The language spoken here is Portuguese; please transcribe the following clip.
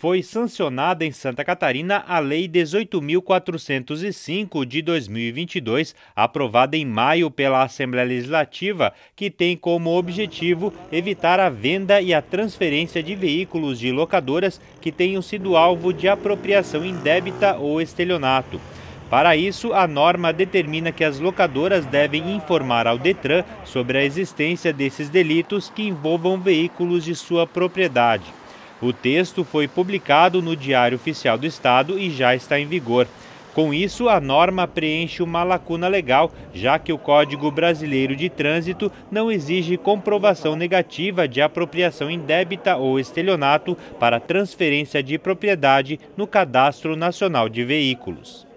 foi sancionada em Santa Catarina a Lei 18.405 de 2022, aprovada em maio pela Assembleia Legislativa, que tem como objetivo evitar a venda e a transferência de veículos de locadoras que tenham sido alvo de apropriação indébita ou estelionato. Para isso, a norma determina que as locadoras devem informar ao Detran sobre a existência desses delitos que envolvam veículos de sua propriedade. O texto foi publicado no Diário Oficial do Estado e já está em vigor. Com isso, a norma preenche uma lacuna legal, já que o Código Brasileiro de Trânsito não exige comprovação negativa de apropriação indébita ou estelionato para transferência de propriedade no Cadastro Nacional de Veículos.